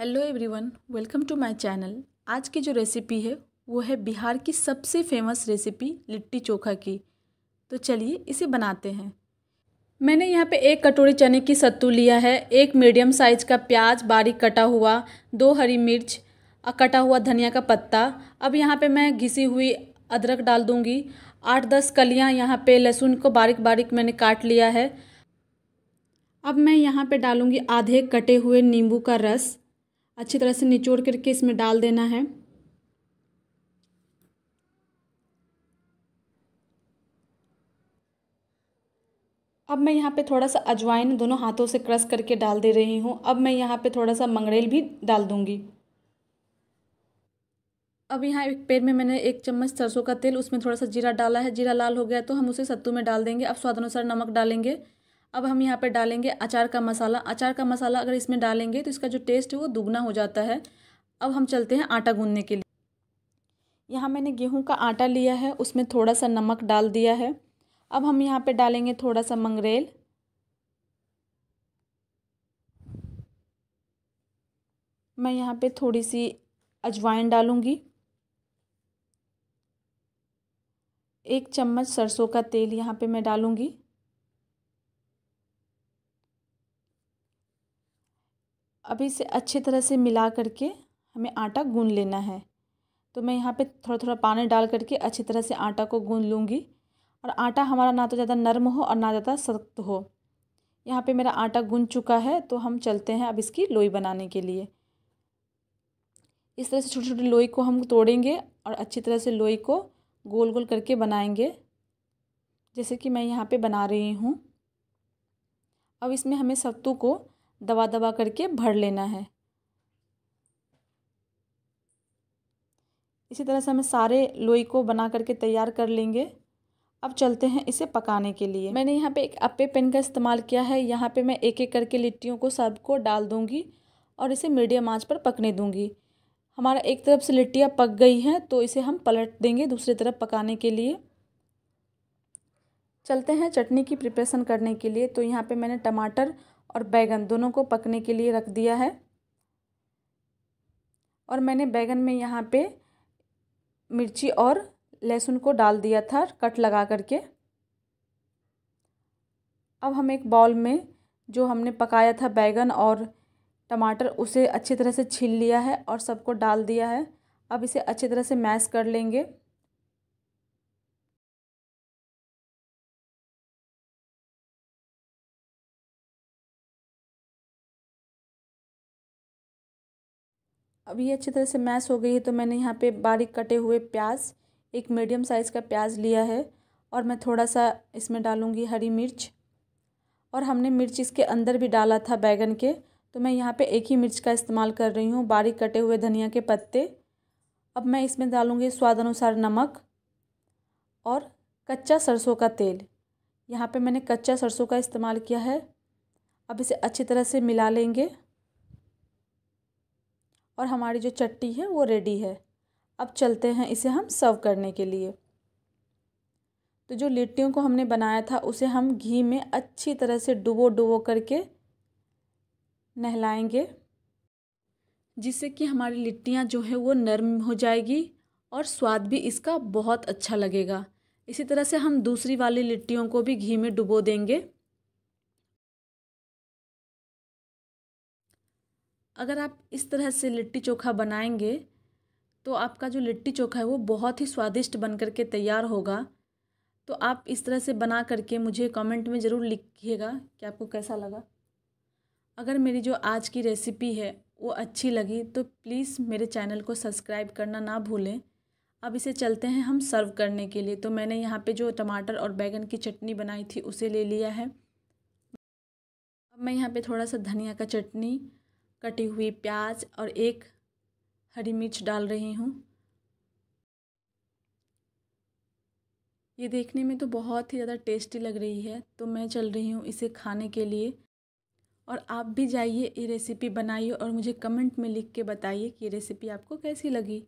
hello everyone welcome to my channel आज की जो रेसिपी है वो है बिहार की सबसे फेमस रेसिपी लिट्टी चोखा की तो चलिए इसे बनाते हैं मैंने यहाँ पे एक कटोरी चने की सत्तू लिया है एक मीडियम साइज का प्याज बारीक कटा हुआ दो हरी मिर्च और कटा हुआ धनिया का पत्ता अब यहाँ पे मैं घिसी हुई अदरक डाल दूँगी आठ दस कलियाँ यहाँ पर लहसुन को बारीक बारीक मैंने काट लिया है अब मैं यहाँ पर डालूँगी आधे कटे हुए नींबू का रस अच्छी तरह से निचोड़ करके इसमें डाल देना है अब मैं यहाँ पे थोड़ा सा अजवाइन दोनों हाथों से क्रश करके डाल दे रही हूँ अब मैं यहाँ पे थोड़ा सा मंगरेल भी डाल दूँगी अब यहाँ एक पेड़ में मैंने एक चम्मच सरसों का तेल उसमें थोड़ा सा जीरा डाला है जीरा लाल हो गया तो हम उसे सत्तू में डाल देंगे अब स्वाद अनुसार नमक डालेंगे अब हम यहाँ पर डालेंगे अचार का मसाला अचार का मसाला अगर इसमें डालेंगे तो इसका जो टेस्ट है वो दुगना हो जाता है अब हम चलते हैं आटा गूंदने के लिए यहाँ मैंने गेहूं का आटा लिया है उसमें थोड़ा सा नमक डाल दिया है अब हम यहाँ पे डालेंगे थोड़ा सा मंगरेल मैं यहाँ पे थोड़ी सी अजवाइन डालूँगी एक चम्मच सरसों का तेल यहाँ पे मैं डालूँगी अभी इसे अच्छी तरह से मिला करके हमें आटा गूँध लेना है तो मैं यहाँ पे थोड़ा थोड़ा पानी डाल करके अच्छी तरह से आटा को गूँध लूँगी और आटा हमारा ना तो ज़्यादा नरम हो और ना ज़्यादा सख्त हो यहाँ पे मेरा आटा गूँध चुका है तो हम चलते हैं अब इसकी लोई बनाने के लिए इस तरह से छोटी छोटी लोई को हम तोड़ेंगे और अच्छी तरह से लोई को गोल गोल करके बनाएंगे जैसे कि मैं यहाँ पर बना रही हूँ अब इसमें हमें सत्तू को दबा दबा करके भर लेना है इसी तरह से हमें सारे लोई को बना करके तैयार कर लेंगे अब चलते हैं इसे पकाने के लिए मैंने यहाँ पे एक अप्पे पेन का इस्तेमाल किया है यहाँ पे मैं एक एक करके लिट्टियों को सबको डाल दूँगी और इसे मीडियम आंच पर पकने दूँगी हमारा एक तरफ से लिट्टियाँ पक गई हैं तो इसे हम पलट देंगे दूसरी तरफ पकाने के लिए चलते हैं चटनी की प्रिपरेशन करने के लिए तो यहाँ पर मैंने टमाटर और बैगन दोनों को पकने के लिए रख दिया है और मैंने बैगन में यहाँ पे मिर्ची और लहसुन को डाल दिया था कट लगा करके अब हम एक बाउल में जो हमने पकाया था बैगन और टमाटर उसे अच्छी तरह से छील लिया है और सबको डाल दिया है अब इसे अच्छी तरह से मैश कर लेंगे अब ये अच्छी तरह से मैश हो गई है तो मैंने यहाँ पे बारीक कटे हुए प्याज एक मीडियम साइज़ का प्याज लिया है और मैं थोड़ा सा इसमें डालूँगी हरी मिर्च और हमने मिर्च इसके अंदर भी डाला था बैगन के तो मैं यहाँ पे एक ही मिर्च का इस्तेमाल कर रही हूँ बारीक कटे हुए धनिया के पत्ते अब मैं इसमें डालूँगी स्वाद अनुसार नमक और कच्चा सरसों का तेल यहाँ पर मैंने कच्चा सरसों का इस्तेमाल किया है अब इसे अच्छी तरह से मिला लेंगे और हमारी जो चट्टी है वो रेडी है अब चलते हैं इसे हम सर्व करने के लिए तो जो लिट्टियों को हमने बनाया था उसे हम घी में अच्छी तरह से डुबो डुबो करके नहलाएंगे जिससे कि हमारी लिट्टियाँ जो है वो नरम हो जाएगी और स्वाद भी इसका बहुत अच्छा लगेगा इसी तरह से हम दूसरी वाली लिट्टियों को भी घी में डुबो देंगे अगर आप इस तरह से लिट्टी चोखा बनाएंगे तो आपका जो लिट्टी चोखा है वो बहुत ही स्वादिष्ट बन कर के तैयार होगा तो आप इस तरह से बना करके मुझे कमेंट में ज़रूर लिखिएगा कि आपको कैसा लगा अगर मेरी जो आज की रेसिपी है वो अच्छी लगी तो प्लीज़ मेरे चैनल को सब्सक्राइब करना ना भूलें अब इसे चलते हैं हम सर्व करने के लिए तो मैंने यहाँ पे जो टमाटर और बैगन की चटनी बनाई थी उसे ले लिया है अब मैं यहाँ पे थोड़ा सा धनिया का चटनी कटी हुई प्याज और एक हरी मिर्च डाल रही हूँ ये देखने में तो बहुत ही ज़्यादा टेस्टी लग रही है तो मैं चल रही हूँ इसे खाने के लिए और आप भी जाइए ये रेसिपी बनाइए और मुझे कमेंट में लिख के बताइए कि ये रेसिपी आपको कैसी लगी